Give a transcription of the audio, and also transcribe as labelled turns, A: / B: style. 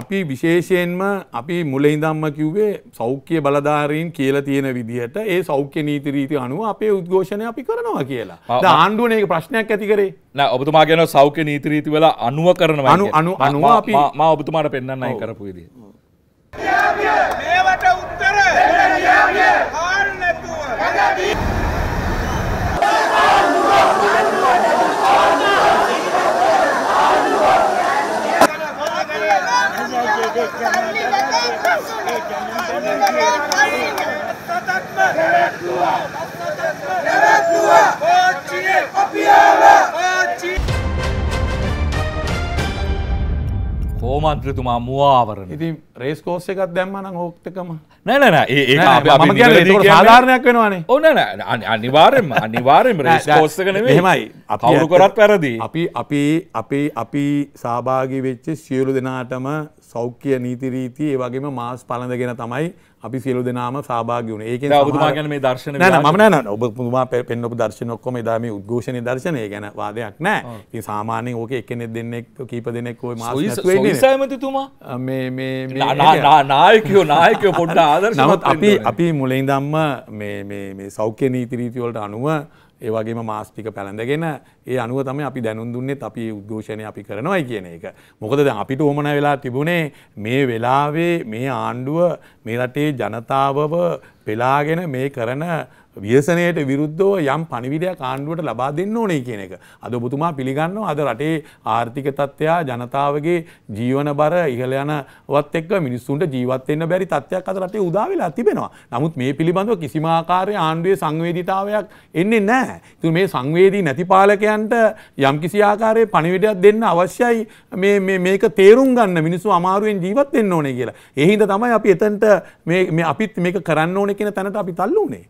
A: අපි විශේෂයෙන්ම අපි මුලයිඉදම්ම කිව්වේ සෞඛ්‍ය බලධාරීන් කියල තියෙන විදිහට ඒ සෞඛ්‍ය නීතිරීති අනුව අපේ උද්ඝෝෂණය අපි කරනවා කියලා ආණ්ඩුවන එක ප්‍රශ්නයක් ඇතිකරේ නෑ ඔබතුමා ගැන සෞඛ්‍ය නීතිරීති වල අනුව කරන අනු අනු අනුව අපි මා ඔබතුමාට පෙන්න්නයි කරපුයිදී. මේවට උත්තර! කෝමන්ත්‍රතුමා මවාවරන ඉති රේස්කෝස්ස එකක් දැම්මන හෝක්තකම නැනන ඒ සාධාරණයක් වෙනවානේ ඕන අනිවාරෙන් අනිවාරෙන් රේස්කෝස්සකන හෙමයි අවුරු කොරත් පැරදි අපි අපි අපේ අපි සභාගි වෙච්චි සියලු දෙනාටම සෞඛ්‍ය නීතිරීති ඒ වගේම මාස් පලඳගෙන තමයි අපි සියලු දෙනාම සභාගුණ ඒක ගැන මේ දර්ශන ම න ඔබ පුමා පෙන්න්නපු දර්ශනක්කොම දාම උද්ඝෝෂණ දර්ශනය ගැන වාදයක් නෑ ඒ සාමානය ඕක එකනෙ දෙන්නෙක් කීප දෙනෙක්කෝ මසමතිතුමා නායකෝ නායකය පොඩ්ඩ ආදර නමත් අපි අපි මුලින් දම්ම සෞඛ්‍ය නීතිරීතිවලට අනුව ඒවගේම මාස්ටික පැළඳගෙන ඒ අනුව තම අපි දැනුන් දුන්නේ අපි උද්ඝෝෂණය අපි කරනවයි කියන එක. මොකද අපිට ඕමන වෙලා තිබුණේ මේ වෙලාවේ මේ ආණ්ඩුව මේ රටේ ජනතාවව පෙලාගෙන මේ කරන වියසනයට විරුද්ධෝ යම් පනිවිඩයක් ආණ්ඩුවට ලබා දෙන්න ඕනේ කියන එක. අද ඔබතුමා පිළිගන්නවා අද රටේ ආර්ථික තත්ත්වයා ජනතාවගේ ජීවන බර ඉහළ යනවත් එක්ක මිනිස්සුන්ට ජීවත් වෙන්න බැරි තත්ත්වයක් අද රටේ උදා වෙලා තිබෙනවා. නමුත් මේ පිළිබඳව කිසිම ආකාරයේ ආණ්ඩුවේ සංවේදීතාවයක් එන්නේ නැහැ. ඉතින් මේ සංවේදී නැති පාලකයන්ට යම්කිසි ආකාරයේ පණිවිඩයක් දෙන්න අවශ්‍යයි මේ මේ මේක තේරුම් ගන්න මිනිස්සු අමාරුවෙන් ජීවත් වෙන්න ඕනේ කියලා. ඒ හින්දා තමයි අපි එතනට මේ අපිත් මේක කරන්න ඕනේ කියන තැනට අපි තල්ලු වුණේ